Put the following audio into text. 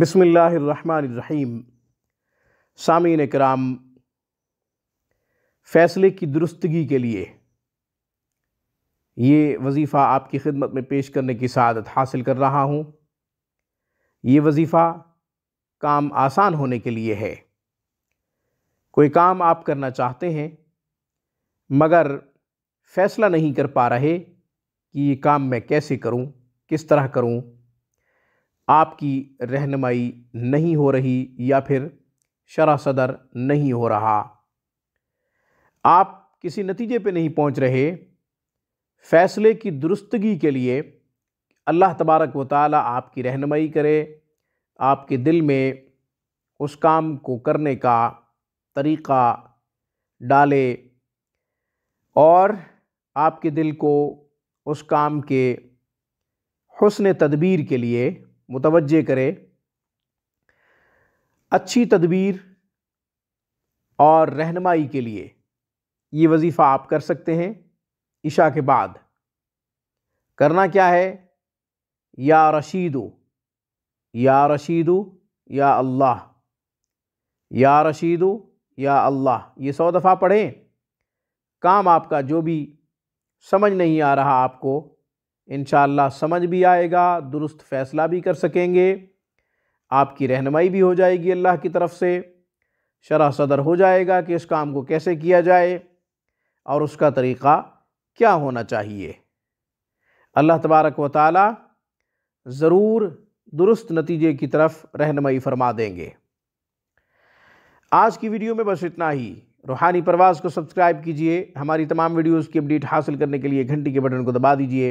बसमीम सामीन कराम फ़ैसले की दुरुस्तगी के लिए ये वजीफ़ा आपकी खिदमत में पेश करने की सदत हासिल कर रहा हूँ ये वजीफ़ा काम आसान होने के लिए है कोई काम आप करना चाहते हैं मगर फ़ैसला नहीं कर पा रहे कि ये काम मैं कैसे करूँ किस तरह करूँ आपकी रहनमाई नहीं हो रही या फिर शरा सदर नहीं हो रहा आप किसी नतीजे पे नहीं पहुंच रहे फ़ैसले की दुरुस्तगी के लिए अल्लाह तबारक व ताली आपकी रहनमाई करे आपके दिल में उस काम को करने का तरीक़ा डाले और आपके दिल को उस काम के हसन तदबीर के लिए मुतवजह करे अच्छी तदबीर और रहनमाई के लिए ये वजीफ़ा आप कर सकते हैं इशा के बाद करना क्या है या रशीदो या रशीदो या अल्लाह या रशीदो या अल्लाह ये सौ दफ़ा पढ़ें काम आपका जो भी समझ नहीं आ रहा आपको इन समझ भी आएगा दुरुस्त फ़ैसला भी कर सकेंगे आपकी रहनमाई भी हो जाएगी अल्लाह की तरफ से शरा सदर हो जाएगा कि इस काम को कैसे किया जाए और उसका तरीक़ा क्या होना चाहिए अल्लाह तबारक व ताली ज़रूर दुरुस्त नतीजे की तरफ रहनमई फरमा देंगे आज की वीडियो में बस इतना ही रूहानी परवाज़ को सब्सक्राइब कीजिए हमारी तमाम वीडियोज़ की अपडेट हासिल करने के लिए घंटी के बटन को दबा दीजिए